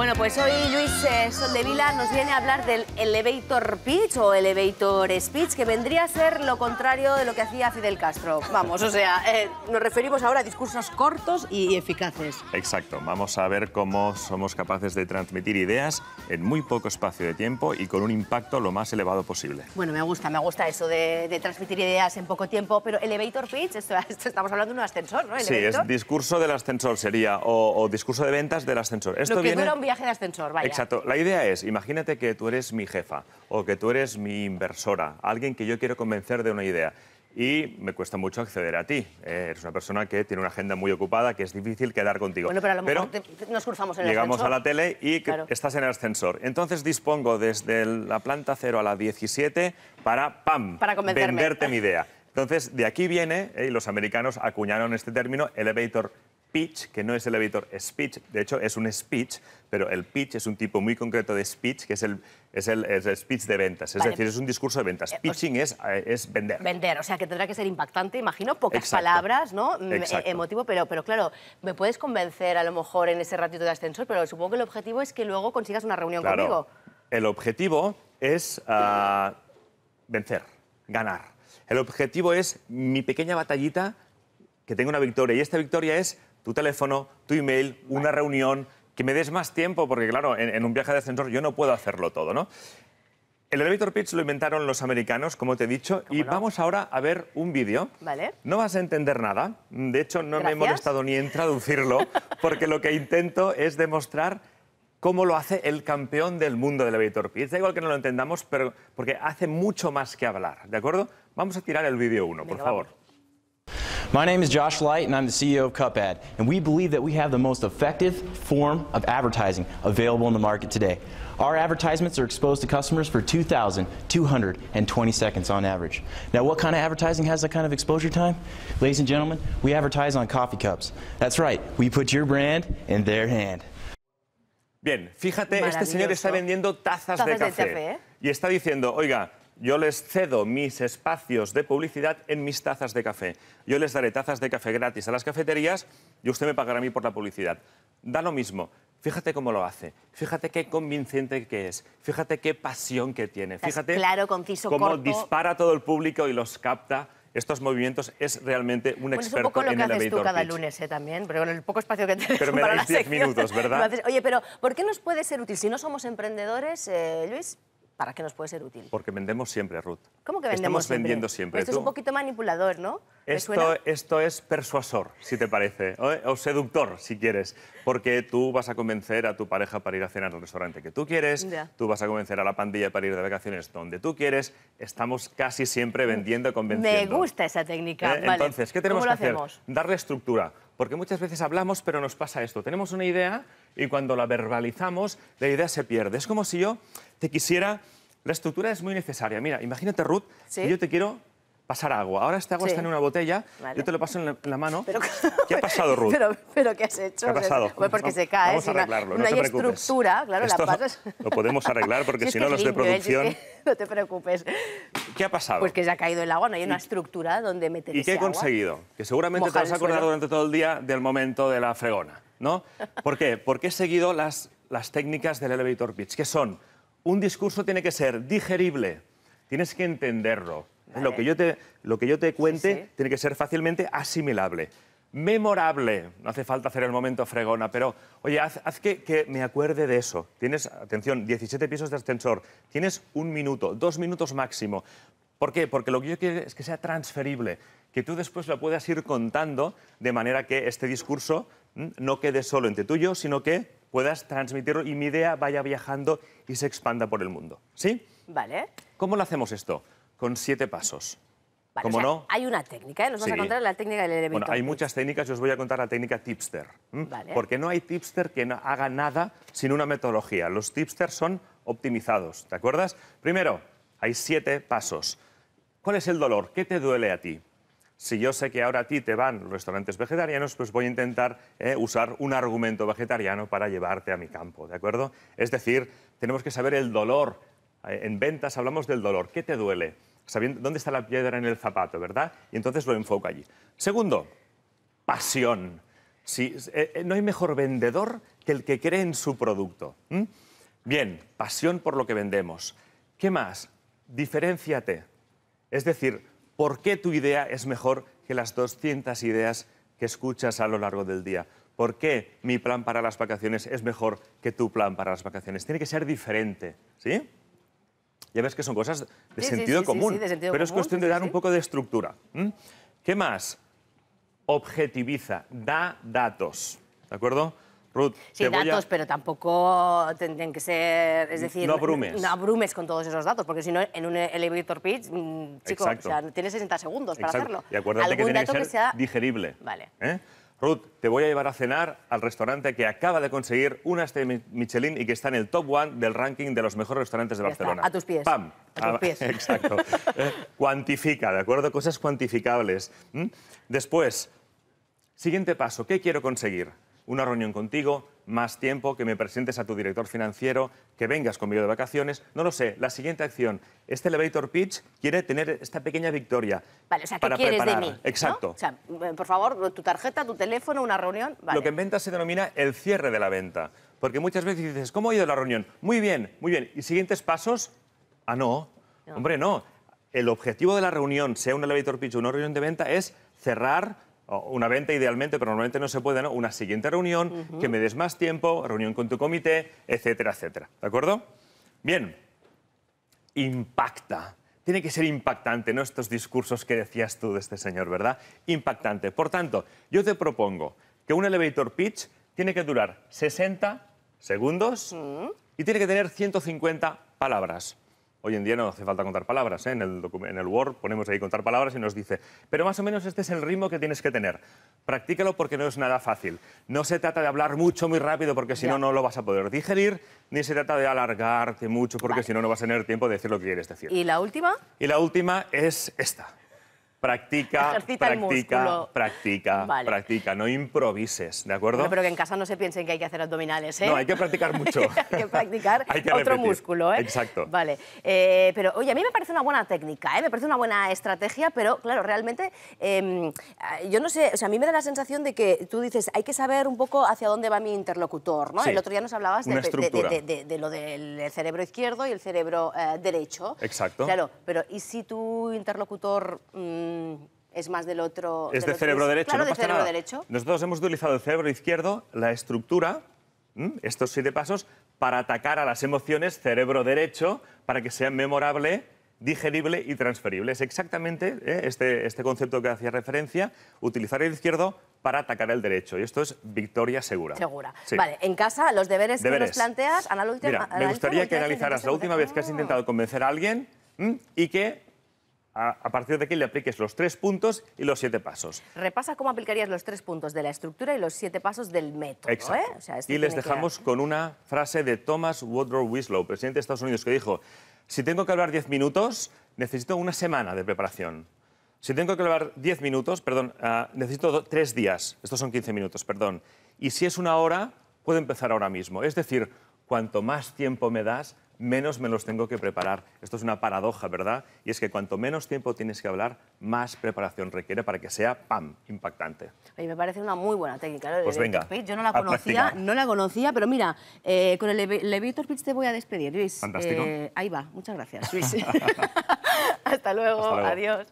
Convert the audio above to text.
Bueno, pues hoy Luis eh, Soldevila nos viene a hablar del elevator pitch o elevator speech, que vendría a ser lo contrario de lo que hacía Fidel Castro. Vamos, o sea, eh, nos referimos ahora a discursos cortos y eficaces. Exacto, vamos a ver cómo somos capaces de transmitir ideas en muy poco espacio de tiempo y con un impacto lo más elevado posible. Bueno, me gusta, me gusta eso de, transmitir ideas en poco tiempo, pero elevator pitch, esto, estamos hablando de un ascensor, ¿no? Sí, es discurso del ascensor sería, o, discurso de ventas del ascensor. Esto viene viaje de ascensor, vaya. Exacto. La idea es, imagínate que tú eres mi jefa o que tú eres mi inversora, alguien que yo quiero convencer de una idea y me cuesta mucho acceder a ti. Eh, eres una persona que tiene una agenda muy ocupada, que es difícil quedar contigo. Bueno, pero a lo nos cruzamos en el llegamos ascensor. Llegamos a la tele y estás en el ascensor. Entonces dispongo desde la planta 0 a la 17 para, pam, venderte mi idea. Entonces, de aquí viene, eh, y los americanos acuñaron este término, elevator pitch, que no es el editor speech, de hecho es un speech, pero el pitch es un tipo muy concreto de speech, que es el, el, speech de ventas, es decir, es un discurso de ventas. Eh, Pitching es, eh, es vender. Vender, o sea que tendrá que ser impactante, imagino, pocas palabras, ¿no? Mm, eh, emotivo, pero, pero claro, me puedes convencer a lo mejor en ese ratito de ascensor, pero supongo que el objetivo es que luego consigas una reunión conmigo. El objetivo es ah, vencer, ganar. El objetivo es mi pequeña batallita, que tenga una victoria. Y esta victoria es tu teléfono, tu email, una reunión, que me des más tiempo, porque claro, en, un viaje de ascensor yo no puedo hacerlo todo, ¿no? El elevator pitch lo inventaron los americanos, como te he dicho, y vamos ahora a ver un vídeo. Vale. No vas a entender nada, de hecho no me he molestado ni en traducirlo, porque lo que intento es demostrar cómo lo hace el campeón del mundo del elevator pitch. Da igual que no lo entendamos, pero porque hace mucho más que hablar, ¿de acuerdo? Vamos a tirar el vídeo uno, por favor. My name is Josh Light, and I'm the CEO of CupAd, and we believe that we have the most effective form of advertising available in the market today. Our advertisements are exposed to customers for 2,220 seconds on average. Now, what kind of advertising has that kind of exposure time? Ladies and gentlemen, we advertise on coffee cups. That's right, we put your brand in their hand. Bien, fíjate, este señor está vendiendo tazas, tazas de café. De café Y está diciendo, oiga, yo les cedo mis espacios de publicidad en mis tazas de café. Yo les daré tazas de café gratis a las cafeterías y usted me pagará a mí por la publicidad. Da lo mismo. Fíjate cómo lo hace, fíjate qué convincente que es, fíjate qué pasión que tiene, fíjate claro, conciso, cómo dispara todo el público y los capta estos movimientos es realmente un experto en el Es un poco lo que haces tú cada lunes ¿eh? también, pero con el poco espacio que tenemos Pero me dais 10 minutos, ¿verdad? Oye, pero ¿por qué nos puede ser útil si no somos emprendedores, eh, Luis? ¿para qué nos puede ser útil? Porque vendemos siempre, Ruth. ¿Cómo que vendemos Estamos vendiendo siempre. Pues esto es un poquito manipulador, ¿no? Esto, esto es persuasor, si te parece, o, seductor, si quieres, porque tú vas a convencer a tu pareja para ir a cenar al restaurante que tú quieres, tú vas a convencer a la pandilla para ir de vacaciones donde tú quieres, estamos casi siempre vendiendo, convenciendo. Me gusta esa técnica. ¿Eh? Entonces, ¿qué tenemos que hacemos? hacer? Darle estructura porque muchas veces hablamos, pero nos pasa esto. Tenemos una idea y cuando la verbalizamos, la idea se pierde. Es como si yo te quisiera... La estructura es muy necesaria. Mira, imagínate, Ruth, que yo te quiero pasar agua. Ahora este agua está en una botella, yo te lo paso en la, mano. ¿Qué ha pasado, Ruth? Pero, ¿qué has hecho? ¿Qué ha pasado? Pues porque se cae. no, hay estructura, claro, Lo podemos arreglar porque si no los de producción... no te preocupes. ¿Qué ha pasado? Pues que se ha caído el agua, no hay una estructura donde meter ¿Y qué he conseguido? Que seguramente te vas a acordar durante todo el día del momento de la fregona, ¿no? ¿Por qué? Porque he seguido las, las técnicas del elevator pitch, que son... Un discurso tiene que ser digerible, tienes que entenderlo, lo, que yo te, lo que yo te cuente tiene que ser fácilmente asimilable. Memorable, no hace falta hacer el momento fregona, pero oye, haz, que, me acuerde de eso. Tienes, atención, 17 pisos de ascensor, tienes un minuto, dos minutos máximo. ¿Por qué? Porque lo que yo quiero es que sea transferible, que tú después lo puedas ir contando de manera que este discurso mm, no quede solo entre tú yo, sino que puedas transmitirlo y mi idea vaya viajando y se expanda por el mundo. ¿Sí? Vale. ¿Cómo lo hacemos esto? con siete pasos. ¿Cómo no? Hay una técnica, ¿eh? nos vas a contar la técnica del elemento. Bueno, hay muchas técnicas, yo os voy a contar la técnica tipster. Vale. Porque no hay tipster que no haga nada sin una metodología. Los tipsters son optimizados, ¿te acuerdas? Primero, hay siete pasos. ¿Cuál es el dolor? ¿Qué te duele a ti? Si yo sé que ahora a ti te van los restaurantes vegetarianos, pues voy a intentar eh, usar un argumento vegetariano para llevarte a mi campo, ¿de acuerdo? Es decir, tenemos que saber el dolor. Eh, en ventas hablamos del dolor. ¿Qué te duele? sabiendo dónde está la piedra en el zapato, ¿verdad? Y entonces lo enfoca allí. Segundo, pasión. Eh, eh, no hay mejor vendedor que el que cree en su producto. Bien, pasión por lo que vendemos. ¿Qué más? Diferenciate. Es decir, ¿por qué tu idea es mejor que las 200 ideas que escuchas a lo largo del día? ¿Por qué mi plan para las vacaciones es mejor que tu plan para las vacaciones? Tiene que ser diferente, ¿sí? Ya ves que son cosas de, sentido, común, pero es cuestión de dar un poco de estructura. ¿Qué más? Objetiviza, da datos. ¿De acuerdo? Ruth, sí, datos, pero tampoco tendrían que ser, es decir, no abrumes. no abrumes con todos esos datos, porque si no, en un elevator pitch, chicos mm, chico, tienes 60 segundos para hacerlo. Y acuérdate que tiene que ser que sea... digerible. Vale. ¿eh? Ruth, te voy a llevar a cenar al restaurante que acaba de conseguir una estrella Michelin y que está en el top one del ranking de los mejores restaurantes de Barcelona. a tus pies. ¡Pam! A tus ah, pies. Exacto. Cuantifica, ¿de acuerdo? Cosas cuantificables. Después, siguiente paso, ¿qué quiero conseguir? Una reunión contigo, más tiempo, que me presentes a tu director financiero, que vengas conmigo de vacaciones. No lo sé, la siguiente acción. Este elevator pitch quiere tener esta pequeña victoria. Vale, o sea, ¿qué para quieres preparar. mí? Exacto. O sea, eh, por favor, tu tarjeta, tu teléfono, una reunión. Lo que en venta se denomina el cierre de la venta. Porque muchas veces dices, ¿cómo ha ido la reunión? Muy bien, muy bien. ¿Y siguientes pasos? Ah, no. Hombre, no. El objetivo de la reunión, sea un elevator pitch o una reunión de venta, es cerrar una venta idealmente, pero normalmente no se puede, ¿no? Una siguiente reunión, que me des más tiempo, reunión con tu comité, etcétera, etcétera. ¿De acuerdo? Bien, impacta. Tiene que ser impactante, ¿no? Estos discursos que decías tú de este señor, ¿verdad? Impactante. Por tanto, yo te propongo que un elevator pitch tiene que durar 60 segundos y tiene que tener 150 palabras. Hoy en día no hace falta contar palabras. ¿eh? En, el Word ponemos ahí contar palabras y nos dice, pero más o menos este es el ritmo que tienes que tener. Practícalo porque no es nada fácil. No se trata de hablar mucho, muy rápido, porque si no, no lo vas a poder digerir, ni se trata de alargarte mucho, porque si no, no vas a tener tiempo de decir lo que quieres decir. ¿Y la última? Y la última es esta. Practica, practica, practica, practica. No improvises, ¿de acuerdo? pero que en casa no se piensen que hay que hacer abdominales, ¿eh? No, hay que practicar mucho. hay que practicar otro músculo, ¿eh? Exacto. Vale. Eh, pero, oye, a mí me parece una buena técnica, ¿eh? Me parece una buena estrategia, pero, claro, realmente, em, yo no sé, o sea, a mí me da la sensación de que tú dices, hay que saber un poco hacia dónde va mi interlocutor, ¿no? El otro día nos hablabas de, lo del cerebro izquierdo y el cerebro eh, derecho. Exacto. Claro, pero ¿y si tu interlocutor... Mm, es más del otro... Es cerebro derecho, cerebro derecho. Nosotros hemos utilizado el cerebro izquierdo, la estructura, estos siete pasos, para atacar a las emociones cerebro derecho, para que sea memorable digerible y transferible. Es exactamente ¿eh? este, este concepto que hacía referencia, utilizar el izquierdo para atacar el derecho. Y esto es victoria segura. Segura. Vale, en casa, los deberes, que nos planteas, me gustaría que analizaras la última vez que has intentado convencer a alguien y que a, partir de aquí le apliques los tres puntos y los siete pasos. Repasa cómo aplicarías los tres puntos de la estructura y los siete pasos del método. ¿eh? y les dejamos con una frase de Thomas Woodrow Wislow, presidente de Estados Unidos, que dijo, si tengo que hablar diez minutos, necesito una semana de preparación. Si tengo que hablar diez minutos, perdón, ah, necesito tres días. Estos son quince minutos, perdón. Y si es una hora, puedo empezar ahora mismo. Es decir, cuanto más tiempo me das, menos me los tengo que preparar. Esto es una paradoja, ¿verdad? Y es que cuanto menos tiempo tienes que hablar, más preparación requiere para que sea, ¡pam!, impactante. Y me parece una muy buena técnica. ¿no? ¿eh? Pues venga, Yo no la conocía, no la conocía, pero mira, eh, con el Elevator Pitch te voy a despedir, Luis. Fantástico. Eh, ahí va, muchas gracias, Luis. Hasta luego, adiós.